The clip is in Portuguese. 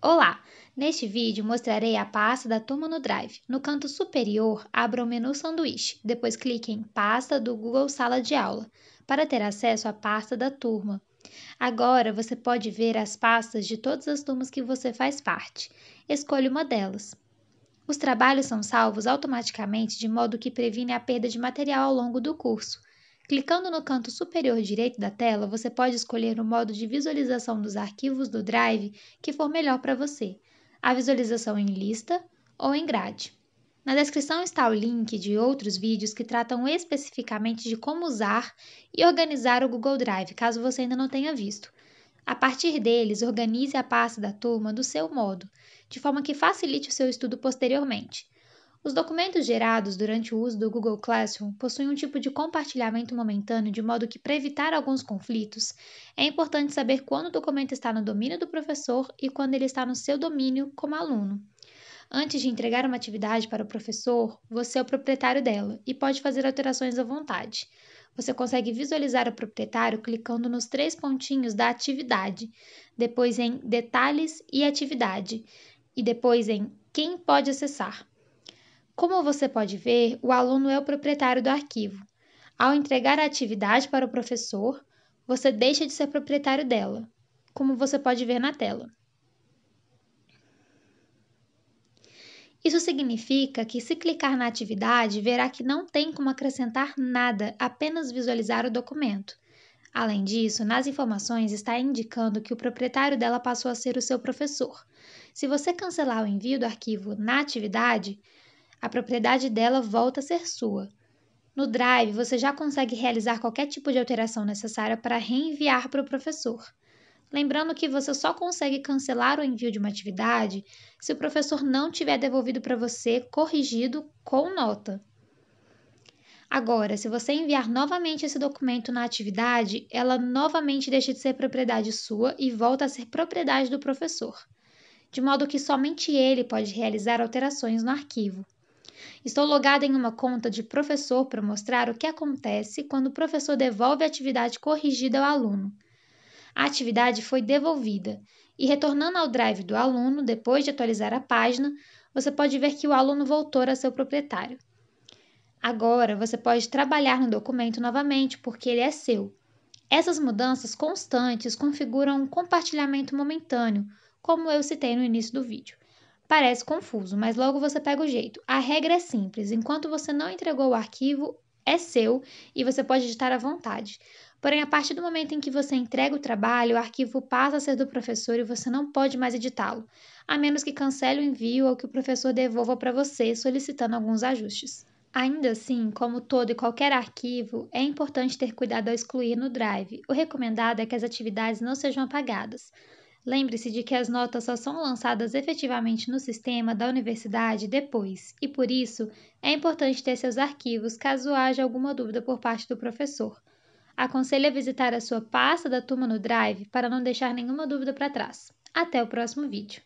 Olá! Neste vídeo mostrarei a pasta da turma no Drive. No canto superior, abra o menu Sanduíche, depois clique em Pasta do Google Sala de Aula, para ter acesso à pasta da turma. Agora você pode ver as pastas de todas as turmas que você faz parte. Escolha uma delas. Os trabalhos são salvos automaticamente de modo que previne a perda de material ao longo do curso. Clicando no canto superior direito da tela, você pode escolher o modo de visualização dos arquivos do Drive que for melhor para você, a visualização em lista ou em grade. Na descrição está o link de outros vídeos que tratam especificamente de como usar e organizar o Google Drive, caso você ainda não tenha visto. A partir deles, organize a pasta da turma do seu modo, de forma que facilite o seu estudo posteriormente. Os documentos gerados durante o uso do Google Classroom possuem um tipo de compartilhamento momentâneo, de modo que, para evitar alguns conflitos, é importante saber quando o documento está no domínio do professor e quando ele está no seu domínio como aluno. Antes de entregar uma atividade para o professor, você é o proprietário dela e pode fazer alterações à vontade. Você consegue visualizar o proprietário clicando nos três pontinhos da atividade, depois em Detalhes e Atividade, e depois em Quem pode acessar. Como você pode ver, o aluno é o proprietário do arquivo. Ao entregar a atividade para o professor, você deixa de ser proprietário dela, como você pode ver na tela. Isso significa que, se clicar na atividade, verá que não tem como acrescentar nada, apenas visualizar o documento. Além disso, nas informações está indicando que o proprietário dela passou a ser o seu professor. Se você cancelar o envio do arquivo na atividade, a propriedade dela volta a ser sua. No Drive, você já consegue realizar qualquer tipo de alteração necessária para reenviar para o professor. Lembrando que você só consegue cancelar o envio de uma atividade se o professor não tiver devolvido para você corrigido com nota. Agora, se você enviar novamente esse documento na atividade, ela novamente deixa de ser propriedade sua e volta a ser propriedade do professor, de modo que somente ele pode realizar alterações no arquivo. Estou logada em uma conta de professor para mostrar o que acontece quando o professor devolve a atividade corrigida ao aluno. A atividade foi devolvida e, retornando ao drive do aluno, depois de atualizar a página, você pode ver que o aluno voltou a seu proprietário. Agora você pode trabalhar no documento novamente porque ele é seu. Essas mudanças constantes configuram um compartilhamento momentâneo, como eu citei no início do vídeo. Parece confuso, mas logo você pega o jeito. A regra é simples: enquanto você não entregou o arquivo, é seu e você pode editar à vontade. Porém, a partir do momento em que você entrega o trabalho, o arquivo passa a ser do professor e você não pode mais editá-lo, a menos que cancele o envio ou que o professor devolva para você, solicitando alguns ajustes. Ainda assim, como todo e qualquer arquivo, é importante ter cuidado ao excluir no Drive. O recomendado é que as atividades não sejam apagadas. Lembre-se de que as notas só são lançadas efetivamente no sistema da universidade depois, e por isso é importante ter seus arquivos caso haja alguma dúvida por parte do professor. Aconselho a visitar a sua pasta da turma no Drive para não deixar nenhuma dúvida para trás. Até o próximo vídeo!